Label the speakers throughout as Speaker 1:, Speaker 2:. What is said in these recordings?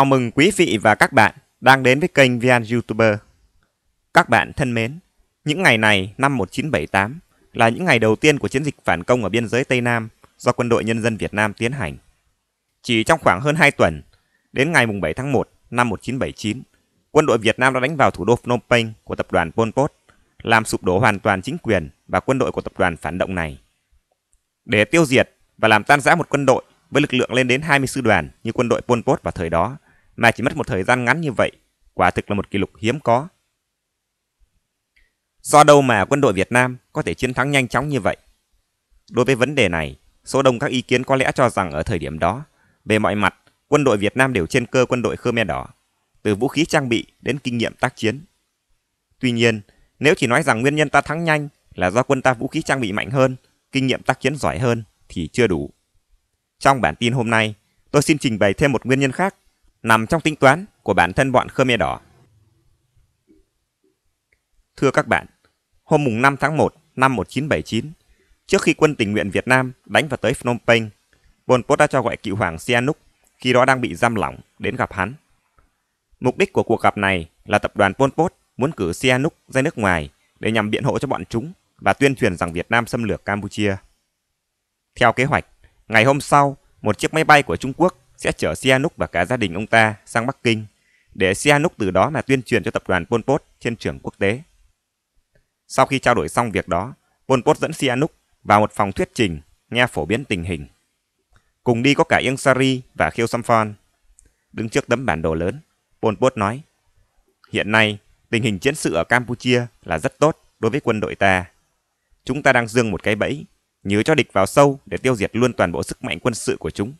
Speaker 1: Chào mừng quý vị và các bạn đang đến với kênh VN YouTuber. Các bạn thân mến, những ngày này năm 1978 là những ngày đầu tiên của chiến dịch phản công ở biên giới Tây Nam do quân đội nhân dân Việt Nam tiến hành. Chỉ trong khoảng hơn 2 tuần, đến ngày 7 tháng 1 năm 1979, quân đội Việt Nam đã đánh vào thủ đô Phnom Penh của tập đoàn Pol Pot, làm sụp đổ hoàn toàn chính quyền và quân đội của tập đoàn phản động này. Để tiêu diệt và làm tan rã một quân đội với lực lượng lên đến 20 sư đoàn như quân đội Pol Pot vào thời đó mà chỉ mất một thời gian ngắn như vậy, quả thực là một kỷ lục hiếm có. Do đâu mà quân đội Việt Nam có thể chiến thắng nhanh chóng như vậy? Đối với vấn đề này, số đông các ý kiến có lẽ cho rằng ở thời điểm đó, về mọi mặt, quân đội Việt Nam đều trên cơ quân đội Khmer Đỏ, từ vũ khí trang bị đến kinh nghiệm tác chiến. Tuy nhiên, nếu chỉ nói rằng nguyên nhân ta thắng nhanh là do quân ta vũ khí trang bị mạnh hơn, kinh nghiệm tác chiến giỏi hơn thì chưa đủ. Trong bản tin hôm nay, tôi xin trình bày thêm một nguyên nhân khác nằm trong tính toán của bản thân bọn Khmer Đỏ. Thưa các bạn, hôm mùng 5 tháng 1 năm 1979, trước khi quân tình nguyện Việt Nam đánh vào tới Phnom Penh, Pol Pot đã cho gọi cựu hoàng Sihanouk khi đó đang bị giam lỏng đến gặp hắn. Mục đích của cuộc gặp này là tập đoàn Pol Pot muốn cử Sihanouk ra nước ngoài để nhằm biện hộ cho bọn chúng và tuyên truyền rằng Việt Nam xâm lược Campuchia. Theo kế hoạch, ngày hôm sau, một chiếc máy bay của Trung Quốc sẽ chở Sihanouk và cả gia đình ông ta sang Bắc Kinh để Sihanouk từ đó mà tuyên truyền cho tập đoàn Pol Pot trên trường quốc tế. Sau khi trao đổi xong việc đó, Pol Pot dẫn Sihanouk vào một phòng thuyết trình nghe phổ biến tình hình. Cùng đi có cả Yeng Sari và Khiêu Samphon. Đứng trước tấm bản đồ lớn, Pol Pot nói, Hiện nay, tình hình chiến sự ở Campuchia là rất tốt đối với quân đội ta. Chúng ta đang dương một cái bẫy, nhớ cho địch vào sâu để tiêu diệt luôn toàn bộ sức mạnh quân sự của chúng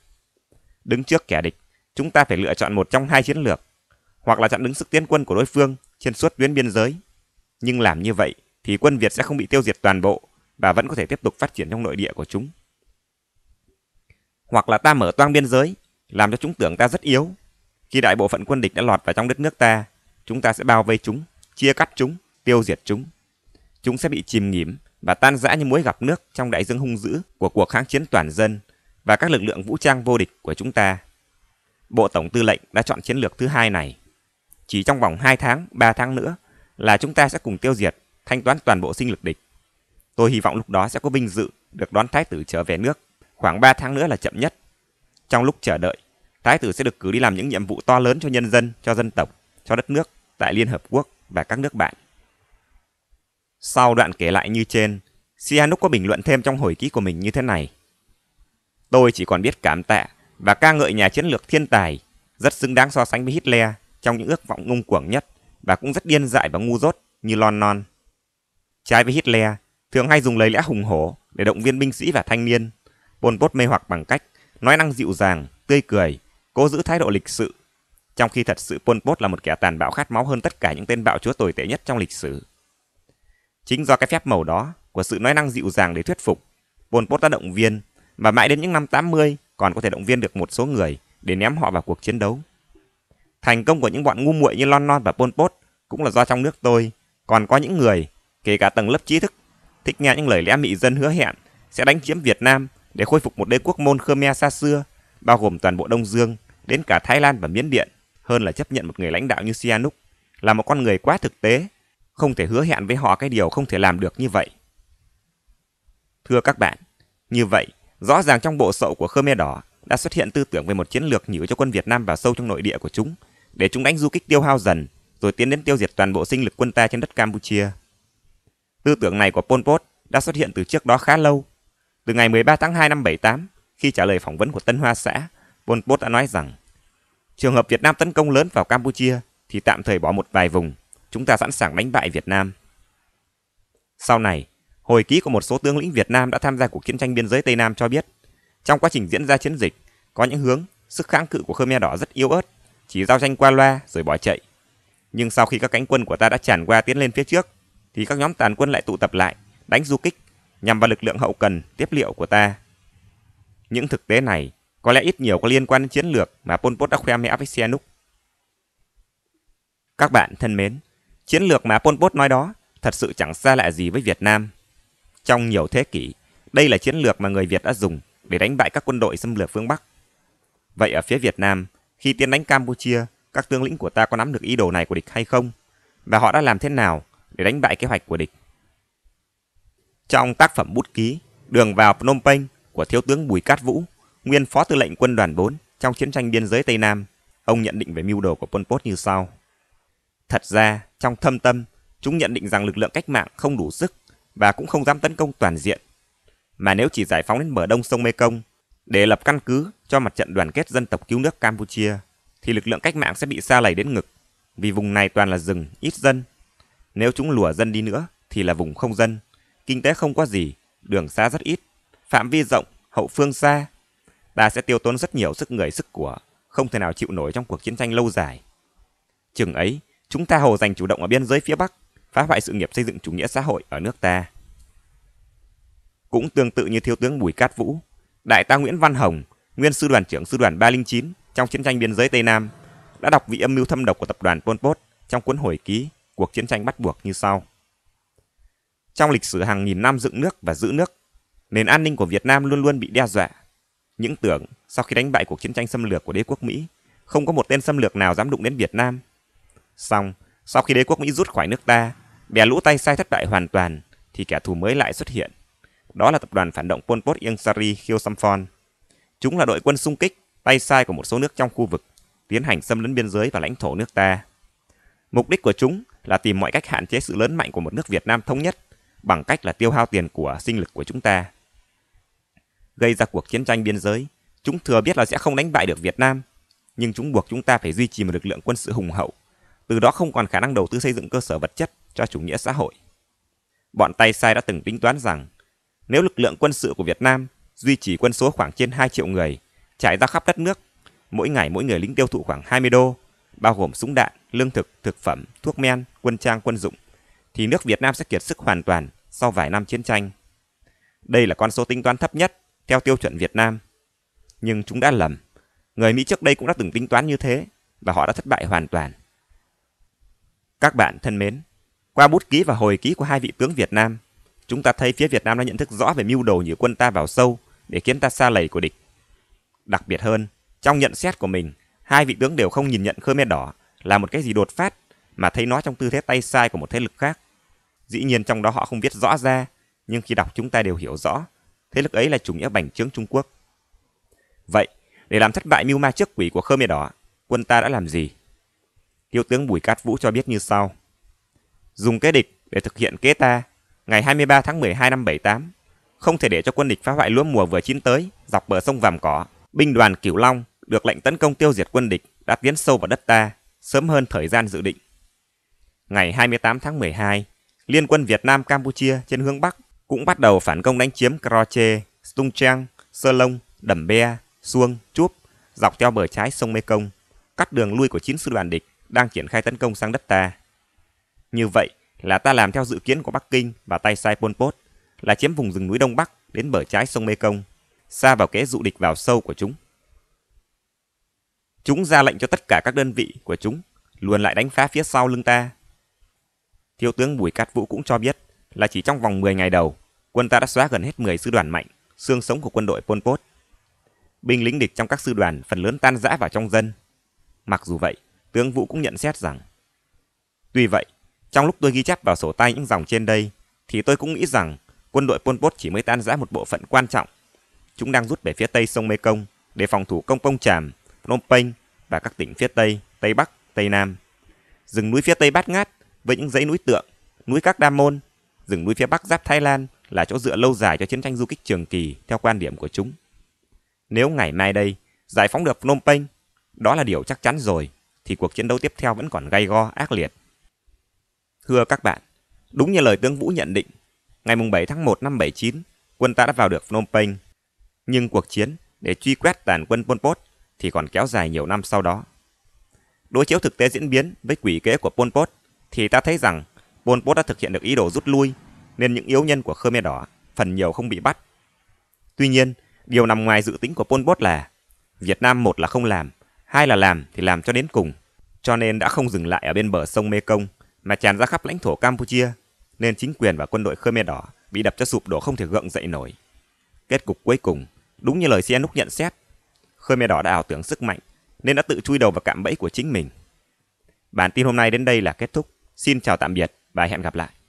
Speaker 1: đứng trước kẻ địch, chúng ta phải lựa chọn một trong hai chiến lược, hoặc là chặn đứng sức tiến quân của đối phương trên suốt tuyến biên giới. Nhưng làm như vậy thì quân Việt sẽ không bị tiêu diệt toàn bộ và vẫn có thể tiếp tục phát triển trong nội địa của chúng. Hoặc là ta mở toang biên giới, làm cho chúng tưởng ta rất yếu. Khi đại bộ phận quân địch đã lọt vào trong đất nước ta, chúng ta sẽ bao vây chúng, chia cắt chúng, tiêu diệt chúng. Chúng sẽ bị chìm nghỉm và tan rã như muối gặp nước trong đại dương hung dữ của cuộc kháng chiến toàn dân và các lực lượng vũ trang vô địch của chúng ta. Bộ Tổng Tư lệnh đã chọn chiến lược thứ hai này. Chỉ trong vòng 2 tháng, 3 tháng nữa là chúng ta sẽ cùng tiêu diệt, thanh toán toàn bộ sinh lực địch. Tôi hy vọng lúc đó sẽ có vinh dự được đón Thái tử trở về nước, khoảng 3 tháng nữa là chậm nhất. Trong lúc chờ đợi, Thái tử sẽ được cử đi làm những nhiệm vụ to lớn cho nhân dân, cho dân tộc, cho đất nước tại Liên Hợp Quốc và các nước bạn. Sau đoạn kể lại như trên, Sihanouk có bình luận thêm trong hồi ký của mình như thế này. Tôi chỉ còn biết cảm tạ và ca ngợi nhà chiến lược thiên tài, rất xứng đáng so sánh với Hitler trong những ước vọng ngung cuồng nhất và cũng rất điên dại và ngu dốt như Lon Non. Trái với Hitler, thường hay dùng lời lẽ hùng hổ để động viên binh sĩ và thanh niên. Pol Pot mê hoặc bằng cách nói năng dịu dàng, tươi cười, cố giữ thái độ lịch sự, trong khi thật sự Pol Pot là một kẻ tàn bạo khát máu hơn tất cả những tên bạo chúa tồi tệ nhất trong lịch sử. Chính do cái phép màu đó của sự nói năng dịu dàng để thuyết phục, Pol Pot đã động viên và mãi đến những năm 80 còn có thể động viên được một số người để ném họ vào cuộc chiến đấu. Thành công của những bọn ngu muội như Lon Lon và Pol Pot cũng là do trong nước tôi còn có những người, kể cả tầng lớp trí thức, thích nghe những lời lẽ mị dân hứa hẹn sẽ đánh chiếm Việt Nam để khôi phục một đế quốc môn Khmer xa xưa, bao gồm toàn bộ Đông Dương, đến cả Thái Lan và Miến Điện, hơn là chấp nhận một người lãnh đạo như Sihanouk, là một con người quá thực tế, không thể hứa hẹn với họ cái điều không thể làm được như vậy. Thưa các bạn, như vậy, Rõ ràng trong bộ sậu của Khmer Đỏ đã xuất hiện tư tưởng về một chiến lược nhử cho quân Việt Nam vào sâu trong nội địa của chúng, để chúng đánh du kích tiêu hao dần, rồi tiến đến tiêu diệt toàn bộ sinh lực quân ta trên đất Campuchia. Tư tưởng này của Pol Pot đã xuất hiện từ trước đó khá lâu. Từ ngày 13 tháng 2 năm 78, khi trả lời phỏng vấn của Tân Hoa xã, Pol Pot đã nói rằng Trường hợp Việt Nam tấn công lớn vào Campuchia thì tạm thời bỏ một vài vùng, chúng ta sẵn sàng đánh bại Việt Nam. Sau này, Hồi ký của một số tướng lĩnh Việt Nam đã tham gia cuộc chiến tranh biên giới Tây Nam cho biết, trong quá trình diễn ra chiến dịch, có những hướng sức kháng cự của Khmer Đỏ rất yếu ớt, chỉ giao tranh qua loa rồi bỏ chạy. Nhưng sau khi các cánh quân của ta đã tràn qua tiến lên phía trước, thì các nhóm tàn quân lại tụ tập lại, đánh du kích nhằm vào lực lượng hậu cần tiếp liệu của ta. Những thực tế này có lẽ ít nhiều có liên quan đến chiến lược mà Pol Pot đã khoe mẽ với Sihanouk. Các bạn thân mến, chiến lược mà Pol Pot nói đó thật sự chẳng xa lạ gì với Việt Nam. Trong nhiều thế kỷ, đây là chiến lược mà người Việt đã dùng để đánh bại các quân đội xâm lược phương Bắc. Vậy ở phía Việt Nam, khi tiến đánh Campuchia, các tướng lĩnh của ta có nắm được ý đồ này của địch hay không? Và họ đã làm thế nào để đánh bại kế hoạch của địch? Trong tác phẩm bút ký Đường vào Phnom Penh của Thiếu tướng Bùi Cát Vũ, nguyên phó tư lệnh quân đoàn 4 trong chiến tranh biên giới Tây Nam, ông nhận định về mưu đồ của Pol Pot như sau. Thật ra, trong thâm tâm, chúng nhận định rằng lực lượng cách mạng không đủ sức và cũng không dám tấn công toàn diện. Mà nếu chỉ giải phóng đến bờ đông sông Mekong để lập căn cứ cho mặt trận đoàn kết dân tộc cứu nước Campuchia, thì lực lượng cách mạng sẽ bị xa lầy đến ngực, vì vùng này toàn là rừng, ít dân. Nếu chúng lùa dân đi nữa thì là vùng không dân, kinh tế không có gì, đường xa rất ít, phạm vi rộng, hậu phương xa. Ta sẽ tiêu tốn rất nhiều sức người sức của, không thể nào chịu nổi trong cuộc chiến tranh lâu dài. Chừng ấy, chúng ta hồ giành chủ động ở biên giới phía Bắc, phá hoại sự nghiệp xây dựng chủ nghĩa xã hội ở nước ta. Cũng tương tự như thiếu tướng Bùi Cát Vũ, đại tá Nguyễn Văn Hồng, nguyên sư đoàn trưởng sư đoàn 309 trong chiến tranh biên giới Tây Nam, đã đọc vị âm mưu thâm độc của tập đoàn Pol Pot trong cuốn hồi ký Cuộc chiến tranh bắt buộc như sau. Trong lịch sử hàng nghìn năm dựng nước và giữ nước, nền an ninh của Việt Nam luôn luôn bị đe dọa. Những tưởng sau khi đánh bại cuộc chiến tranh xâm lược của đế quốc Mỹ, không có một tên xâm lược nào dám đụng đến Việt Nam. Song, sau khi đế quốc Mỹ rút khỏi nước ta, Bè lũ tay sai thất bại hoàn toàn, thì kẻ thù mới lại xuất hiện. Đó là tập đoàn phản động Pol Pot Ieng Sari Khiêu Samphon. Chúng là đội quân xung kích, tay sai của một số nước trong khu vực, tiến hành xâm lấn biên giới và lãnh thổ nước ta. Mục đích của chúng là tìm mọi cách hạn chế sự lớn mạnh của một nước Việt Nam thống nhất bằng cách là tiêu hao tiền của sinh lực của chúng ta. Gây ra cuộc chiến tranh biên giới, chúng thừa biết là sẽ không đánh bại được Việt Nam, nhưng chúng buộc chúng ta phải duy trì một lực lượng quân sự hùng hậu từ đó không còn khả năng đầu tư xây dựng cơ sở vật chất cho chủ nghĩa xã hội. Bọn tay sai đã từng tính toán rằng, nếu lực lượng quân sự của Việt Nam duy trì quân số khoảng trên 2 triệu người, trải ra khắp đất nước, mỗi ngày mỗi người lính tiêu thụ khoảng 20 đô, bao gồm súng đạn, lương thực, thực phẩm, thuốc men, quân trang, quân dụng, thì nước Việt Nam sẽ kiệt sức hoàn toàn sau vài năm chiến tranh. Đây là con số tính toán thấp nhất theo tiêu chuẩn Việt Nam. Nhưng chúng đã lầm. Người Mỹ trước đây cũng đã từng tính toán như thế và họ đã thất bại hoàn toàn. Các bạn thân mến, qua bút ký và hồi ký của hai vị tướng Việt Nam, chúng ta thấy phía Việt Nam đã nhận thức rõ về mưu đồ nhử quân ta vào sâu để khiến ta xa lầy của địch. Đặc biệt hơn, trong nhận xét của mình, hai vị tướng đều không nhìn nhận Khmer Đỏ là một cái gì đột phát mà thấy nó trong tư thế tay sai của một thế lực khác. Dĩ nhiên trong đó họ không biết rõ ra, nhưng khi đọc chúng ta đều hiểu rõ, thế lực ấy là chủ nghĩa bành trướng Trung Quốc. Vậy, để làm thất bại mưu ma trước quỷ của Khmer Đỏ, quân ta đã làm gì? Thiếu tướng Bùi Cát Vũ cho biết như sau. Dùng kế địch để thực hiện kế ta, ngày 23 tháng 12 năm 78, không thể để cho quân địch phá hoại lúa mùa vừa chín tới dọc bờ sông Vàm Cỏ. Binh đoàn Cửu Long được lệnh tấn công tiêu diệt quân địch đã tiến sâu vào đất ta sớm hơn thời gian dự định. Ngày 28 tháng 12, Liên quân Việt Nam Campuchia trên hướng Bắc cũng bắt đầu phản công đánh chiếm Croche, Stung Trang, Sơ Lông, Đầm Be, xuông Chup dọc theo bờ trái sông Mekong, cắt đường lui của chín sư đoàn địch đang triển khai tấn công sang đất ta. Như vậy là ta làm theo dự kiến của Bắc Kinh và tay sai Pol Pot là chiếm vùng rừng núi Đông Bắc đến bờ trái sông Mekong, xa vào kế dụ địch vào sâu của chúng. Chúng ra lệnh cho tất cả các đơn vị của chúng luôn lại đánh phá phía sau lưng ta. Thiếu tướng Bùi Cát Vũ cũng cho biết là chỉ trong vòng 10 ngày đầu, quân ta đã xóa gần hết 10 sư đoàn mạnh, xương sống của quân đội Pol Pot. Binh lính địch trong các sư đoàn phần lớn tan rã vào trong dân. Mặc dù vậy, tướng Vũ cũng nhận xét rằng Tuy vậy, trong lúc tôi ghi chép vào sổ tay những dòng trên đây, thì tôi cũng nghĩ rằng quân đội Pol Pot chỉ mới tan rã một bộ phận quan trọng. Chúng đang rút về phía tây sông Mekong để phòng thủ công công Tràm, Phnom Penh và các tỉnh phía tây, tây bắc, tây nam. Rừng núi phía tây Bát Ngát với những dãy núi tượng, núi Các Đa Môn, rừng núi phía bắc giáp Thái Lan là chỗ dựa lâu dài cho chiến tranh du kích trường kỳ theo quan điểm của chúng. Nếu ngày mai đây giải phóng được Phnom Penh, đó là điều chắc chắn rồi thì cuộc chiến đấu tiếp theo vẫn còn gay go, ác liệt. Thưa các bạn, đúng như lời tướng Vũ nhận định, ngày 7 tháng 1 năm 79, quân ta đã vào được Phnom Penh. Nhưng cuộc chiến để truy quét tàn quân Pol Pot thì còn kéo dài nhiều năm sau đó. Đối chiếu thực tế diễn biến với quỷ kế của Pol Pot thì ta thấy rằng Pol Pot đã thực hiện được ý đồ rút lui nên những yếu nhân của Khmer Đỏ phần nhiều không bị bắt. Tuy nhiên, điều nằm ngoài dự tính của Pol Pot là Việt Nam một là không làm, hai là làm thì làm cho đến cùng cho nên đã không dừng lại ở bên bờ sông Mekong mà tràn ra khắp lãnh thổ Campuchia, nên chính quyền và quân đội Khmer Đỏ bị đập cho sụp đổ không thể gượng dậy nổi. Kết cục cuối cùng, đúng như lời Sihanouk nhận xét, Khmer Đỏ đã ảo tưởng sức mạnh nên đã tự chui đầu vào cạm bẫy của chính mình. Bản tin hôm nay đến đây là kết thúc. Xin chào tạm biệt và hẹn gặp lại.